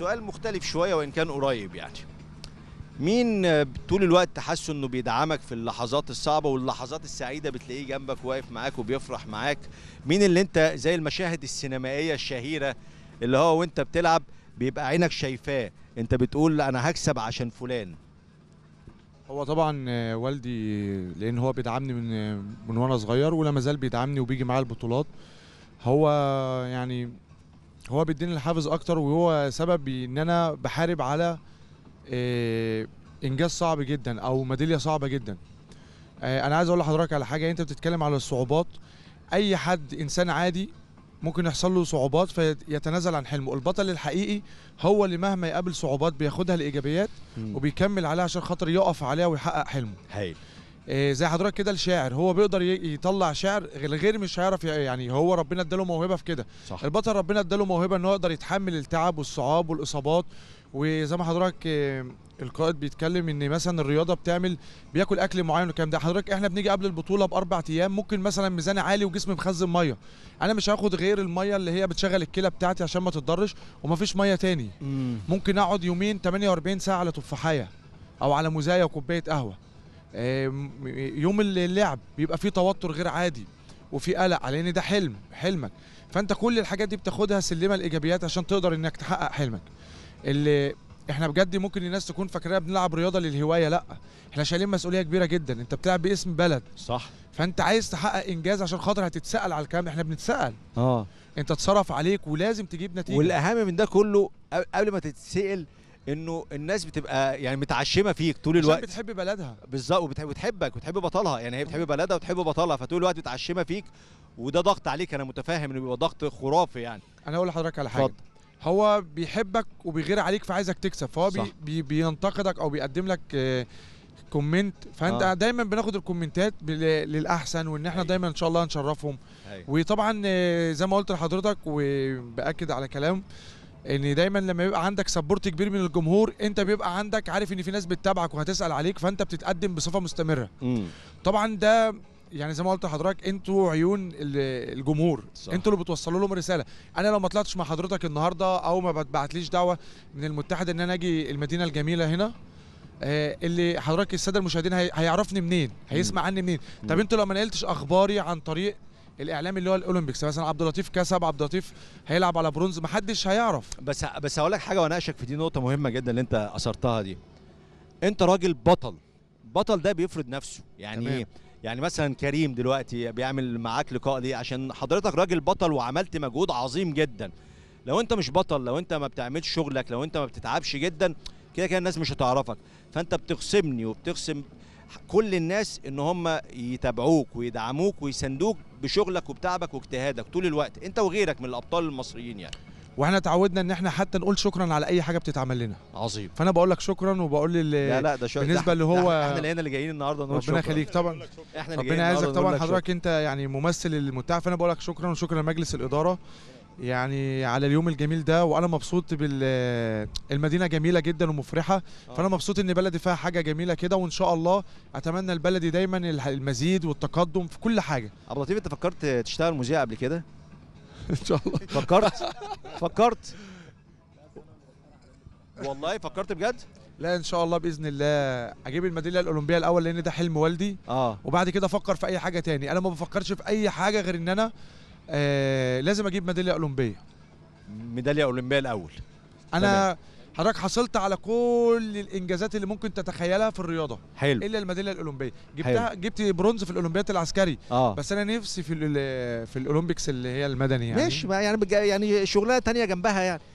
سؤال مختلف شويه وان كان قريب يعني مين طول الوقت تحسه انه بيدعمك في اللحظات الصعبه واللحظات السعيده بتلاقيه جنبك واقف معاك وبيفرح معاك مين اللي انت زي المشاهد السينمائيه الشهيره اللي هو وانت بتلعب بيبقى عينك شايفاه انت بتقول انا هكسب عشان فلان هو طبعا والدي لان هو بيدعمني من من وانا صغير ولا مازال بيدعمني وبيجي معايا البطولات هو يعني هو بيديني الحافز اكتر وهو سبب ان انا بحارب على آه، انجاز صعب جدا او ميداليه صعبه جدا آه، انا عايز اقول لحضرتك على حاجه انت بتتكلم على الصعوبات اي حد انسان عادي ممكن يحصل له صعوبات فيتنازل عن حلمه البطل الحقيقي هو اللي مهما يقابل صعوبات بياخدها الايجابيات وبيكمل عليها عشان خاطر يقف عليها ويحقق حلمه هايل آه، زي حضرتك كده الشاعر هو بيقدر يطلع شعر الغير مش هيعرف يعني هو ربنا اداله موهبه في كده البطل ربنا اداله موهبه ان هو يقدر يتحمل التعب والصعاب والاصابات وزي ما حضرتك آه، القائد بيتكلم ان مثلا الرياضه بتعمل بياكل اكل معين والكلام ده حضرتك احنا بنيجي قبل البطوله باربع ايام ممكن مثلا ميزاني عالي وجسمي مخزن ميه انا مش هاخد غير الميه اللي هي بتشغل الكلى بتاعتي عشان ما تتضرش ومفيش ميه تاني ممكن اقعد يومين 48 ساعه على تفاحيه او على مزايا وكوبايه قهوه يوم اللعب بيبقى فيه توتر غير عادي وفي قلق على ان ده حلم حلمك فانت كل الحاجات دي بتاخدها سلمه الايجابيات عشان تقدر انك تحقق حلمك اللي احنا بجد ممكن الناس تكون فاكراها بنلعب رياضه للهوايه لا احنا شايلين مسؤوليه كبيره جدا انت بتلعب باسم بلد صح فانت عايز تحقق انجاز عشان خاطر هتتسال على الكلام احنا بنتسال اه انت اتصرف عليك ولازم تجيب نتيجه والاهم من ده كله قبل ما تتسال انه الناس بتبقى يعني متعشمه فيك طول الوقت بتحب بلدها بالظبط وبتحب وتحبك وتحب بطلها يعني هي بتحب آه. بلدها وتحب بطلها فطول الوقت متعشمه فيك وده ضغط عليك انا متفاهم انه بيبقى ضغط خرافي يعني انا اقول لحضرتك على حاجه فضل. هو بيحبك وبيغير عليك فعايزك تكسب فهو صح. بي بينتقدك او بيقدم لك كومنت آه، فانت آه. دايما بناخد الكومنتات للاحسن وان احنا أيوه. دايما ان شاء الله نشرفهم أيوة. وطبعا آه، زي ما قلت لحضرتك وباكد على كلام ان دايما لما بيبقى عندك سبورت كبير من الجمهور انت بيبقى عندك عارف ان في ناس بتتابعك وهتسال عليك فانت بتتقدم بصفه مستمره مم. طبعا ده يعني زي ما قلت لحضرتك انتوا عيون الجمهور انتوا اللي بتوصلوا لهم رساله انا لو ما طلعتش مع حضرتك النهارده او ما بتبعتليش دعوه من المتحد ان انا اجي المدينه الجميله هنا آه، اللي حضرتك الساده المشاهدين هيعرفني منين هيسمع عني منين طب انتوا لو ما نقلتش اخباري عن طريق الاعلام اللي هو الاولمبيكس مثلا عبد اللطيف كسب عبد اللطيف هيلعب على برونز محدش هيعرف بس بس هقول لك حاجه واناقشك في دي نقطه مهمه جدا اللي انت اثرتها دي انت راجل بطل بطل ده بيفرض نفسه يعني تمام. يعني مثلا كريم دلوقتي بيعمل معاك لقاء ليه عشان حضرتك راجل بطل وعملت مجهود عظيم جدا لو انت مش بطل لو انت ما بتعملش شغلك لو انت ما بتتعبش جدا كده كده الناس مش هتعرفك فانت بتخصمني وبتخصم كل الناس ان هم يتابعوك ويدعموك ويساندوك بشغلك وبتعبك واجتهادك طول الوقت انت وغيرك من الابطال المصريين يعني واحنا اتعودنا ان احنا حتى نقول شكرا على اي حاجه بتتعمل لنا عظيم فانا بقول لك شكرا وبقول لي لا لا ده شكرا بالنسبه اللي هو احنا اللي هنا اللي جايين النهارده نقول ربنا يخليك طبعا احنا ربنا يعزك طبعا حضرتك انت يعني ممثل المتعه فانا بقول لك شكرا وشكرا لمجلس الاداره يعني على اليوم الجميل ده وانا مبسوط بال المدينه جميله جدا ومفرحه آه. فانا مبسوط ان بلدي فيها حاجه جميله كده وان شاء الله اتمنى لبلدي دايما المزيد والتقدم في كل حاجه ابو لطيف انت فكرت تشتغل مذيع قبل كده ان شاء الله فكرت فكرت والله فكرت بجد لا ان شاء الله باذن الله اجيب الميداليه الاولمبيه الاول لان ده حلم والدي اه وبعد كده افكر في اي حاجه تاني انا ما بفكرش في اي حاجه غير ان انا آه لازم اجيب ميداليه اولمبيه ميداليه اولمبيه الاول انا حضرتك حصلت على كل الانجازات اللي ممكن تتخيلها في الرياضه حلو الا الميداليه الاولمبيه جبتها حلو. جبت برونز في الاولمبيات العسكري آه. بس انا نفسي في في الاولمبيكس اللي هي المدني يعني ماشي يعني يعني شغلانه ثانيه جنبها يعني